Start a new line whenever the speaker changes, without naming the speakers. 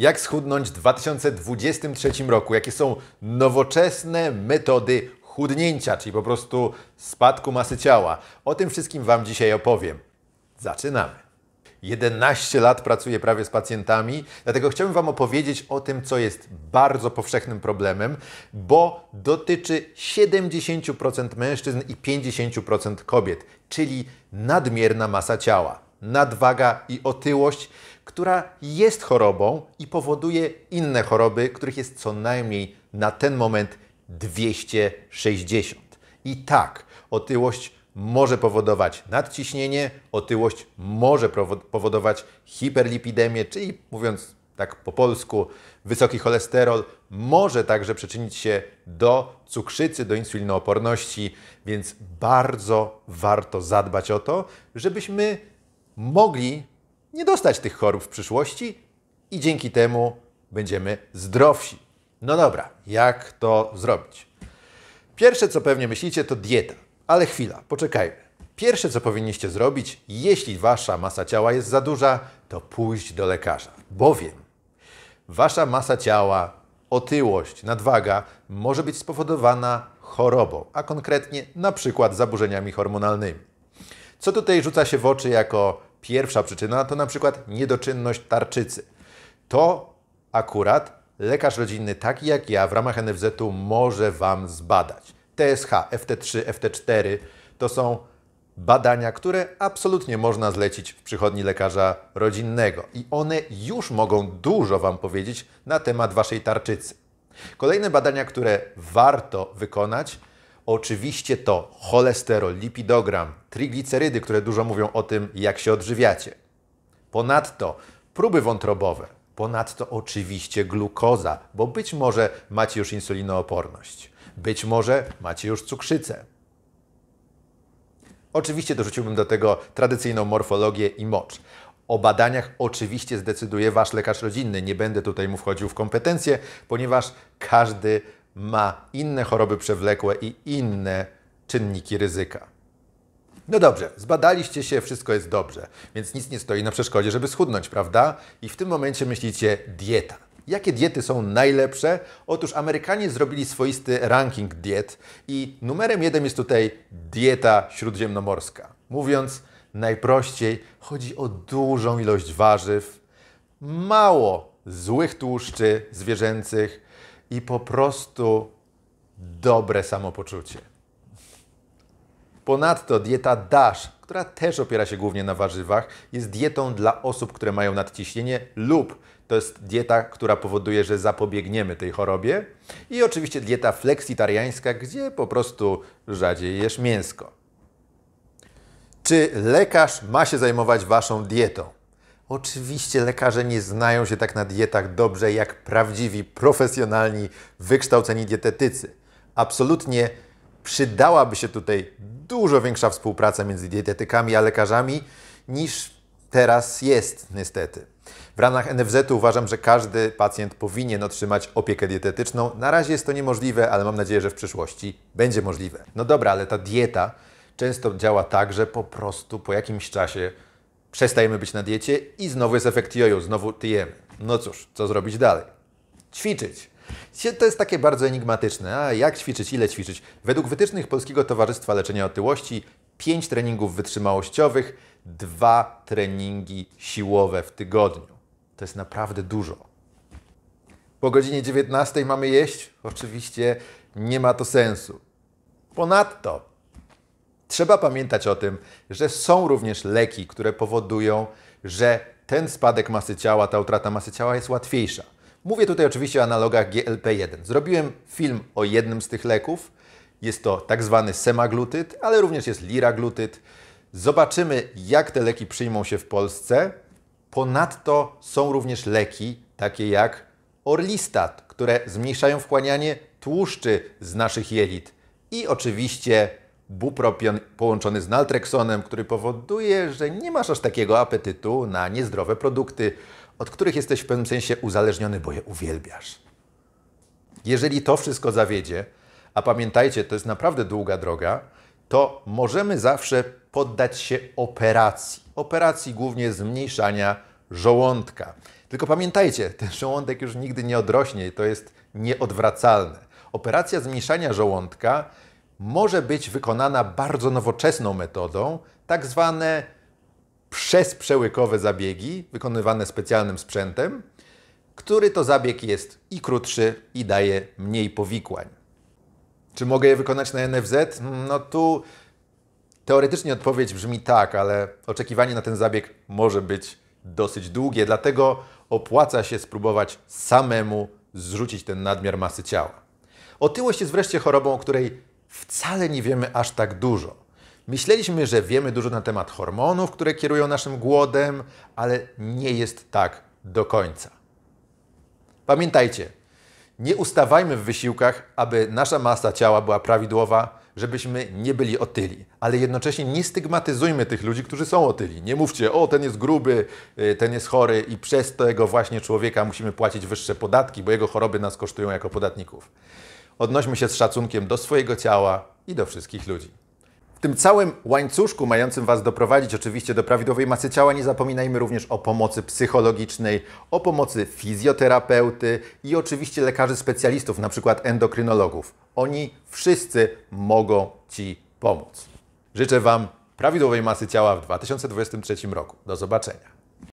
Jak schudnąć w 2023 roku? Jakie są nowoczesne metody chudnięcia, czyli po prostu spadku masy ciała? O tym wszystkim Wam dzisiaj opowiem. Zaczynamy. 11 lat pracuję prawie z pacjentami, dlatego chciałbym Wam opowiedzieć o tym, co jest bardzo powszechnym problemem, bo dotyczy 70% mężczyzn i 50% kobiet, czyli nadmierna masa ciała, nadwaga i otyłość, która jest chorobą i powoduje inne choroby, których jest co najmniej na ten moment 260. I tak, otyłość może powodować nadciśnienie, otyłość może powodować hiperlipidemię, czyli mówiąc tak po polsku, wysoki cholesterol może także przyczynić się do cukrzycy, do insulinooporności, więc bardzo warto zadbać o to, żebyśmy mogli nie dostać tych chorób w przyszłości i dzięki temu będziemy zdrowsi. No dobra, jak to zrobić? Pierwsze, co pewnie myślicie, to dieta. Ale chwila, poczekajmy. Pierwsze, co powinniście zrobić, jeśli wasza masa ciała jest za duża, to pójść do lekarza, bowiem wasza masa ciała, otyłość, nadwaga może być spowodowana chorobą, a konkretnie na przykład zaburzeniami hormonalnymi. Co tutaj rzuca się w oczy jako Pierwsza przyczyna to na przykład niedoczynność tarczycy. To akurat lekarz rodzinny taki jak ja w ramach NFZ-u może Wam zbadać. TSH, FT3, FT4 to są badania, które absolutnie można zlecić w przychodni lekarza rodzinnego i one już mogą dużo Wam powiedzieć na temat Waszej tarczycy. Kolejne badania, które warto wykonać, Oczywiście to cholesterol, lipidogram, triglicerydy, które dużo mówią o tym, jak się odżywiacie. Ponadto próby wątrobowe. Ponadto oczywiście glukoza, bo być może macie już insulinooporność. Być może macie już cukrzycę. Oczywiście dorzuciłbym do tego tradycyjną morfologię i mocz. O badaniach oczywiście zdecyduje Wasz lekarz rodzinny. Nie będę tutaj mu wchodził w kompetencje, ponieważ każdy ma inne choroby przewlekłe i inne czynniki ryzyka. No dobrze, zbadaliście się, wszystko jest dobrze, więc nic nie stoi na przeszkodzie, żeby schudnąć, prawda? I w tym momencie myślicie dieta. Jakie diety są najlepsze? Otóż Amerykanie zrobili swoisty ranking diet i numerem jeden jest tutaj dieta śródziemnomorska. Mówiąc najprościej, chodzi o dużą ilość warzyw, mało złych tłuszczy zwierzęcych, i po prostu dobre samopoczucie. Ponadto dieta DASH, która też opiera się głównie na warzywach, jest dietą dla osób, które mają nadciśnienie lub to jest dieta, która powoduje, że zapobiegniemy tej chorobie. I oczywiście dieta fleksitariańska, gdzie po prostu rzadziej jesz mięsko. Czy lekarz ma się zajmować waszą dietą? Oczywiście lekarze nie znają się tak na dietach dobrze jak prawdziwi, profesjonalni, wykształceni dietetycy. Absolutnie przydałaby się tutaj dużo większa współpraca między dietetykami a lekarzami niż teraz jest, niestety. W ramach NFZ uważam, że każdy pacjent powinien otrzymać opiekę dietetyczną. Na razie jest to niemożliwe, ale mam nadzieję, że w przyszłości będzie możliwe. No dobra, ale ta dieta często działa tak, że po prostu po jakimś czasie przestajemy być na diecie i znowu jest efekt jojo, znowu tyjemy. No cóż, co zrobić dalej? Ćwiczyć. To jest takie bardzo enigmatyczne. A jak ćwiczyć, ile ćwiczyć? Według wytycznych Polskiego Towarzystwa Leczenia Otyłości 5 treningów wytrzymałościowych, 2 treningi siłowe w tygodniu. To jest naprawdę dużo. Po godzinie 19 mamy jeść? Oczywiście nie ma to sensu. Ponadto Trzeba pamiętać o tym, że są również leki, które powodują, że ten spadek masy ciała, ta utrata masy ciała jest łatwiejsza. Mówię tutaj oczywiście o analogach GLP-1. Zrobiłem film o jednym z tych leków. Jest to tak zwany semaglutyd, ale również jest liraglutyd. Zobaczymy, jak te leki przyjmą się w Polsce. Ponadto są również leki takie jak Orlistat, które zmniejszają wchłanianie tłuszczy z naszych jelit. I oczywiście bupropion połączony z naltreksonem, który powoduje, że nie masz aż takiego apetytu na niezdrowe produkty, od których jesteś w pewnym sensie uzależniony, bo je uwielbiasz. Jeżeli to wszystko zawiedzie, a pamiętajcie, to jest naprawdę długa droga, to możemy zawsze poddać się operacji. Operacji głównie zmniejszania żołądka. Tylko pamiętajcie, ten żołądek już nigdy nie odrośnie i to jest nieodwracalne. Operacja zmniejszania żołądka może być wykonana bardzo nowoczesną metodą, tak zwane przezprzełykowe zabiegi, wykonywane specjalnym sprzętem, który to zabieg jest i krótszy, i daje mniej powikłań. Czy mogę je wykonać na NFZ? Mm, no tu teoretycznie odpowiedź brzmi tak, ale oczekiwanie na ten zabieg może być dosyć długie, dlatego opłaca się spróbować samemu zrzucić ten nadmiar masy ciała. Otyłość jest wreszcie chorobą, o której wcale nie wiemy aż tak dużo. Myśleliśmy, że wiemy dużo na temat hormonów, które kierują naszym głodem, ale nie jest tak do końca. Pamiętajcie, nie ustawajmy w wysiłkach, aby nasza masa ciała była prawidłowa, żebyśmy nie byli otyli, ale jednocześnie nie stygmatyzujmy tych ludzi, którzy są otyli. Nie mówcie, o ten jest gruby, y, ten jest chory i przez tego właśnie człowieka musimy płacić wyższe podatki, bo jego choroby nas kosztują jako podatników odnośmy się z szacunkiem do swojego ciała i do wszystkich ludzi. W tym całym łańcuszku mającym Was doprowadzić oczywiście do prawidłowej masy ciała nie zapominajmy również o pomocy psychologicznej, o pomocy fizjoterapeuty i oczywiście lekarzy specjalistów, na przykład endokrynologów. Oni wszyscy mogą Ci pomóc. Życzę Wam prawidłowej masy ciała w 2023 roku. Do zobaczenia.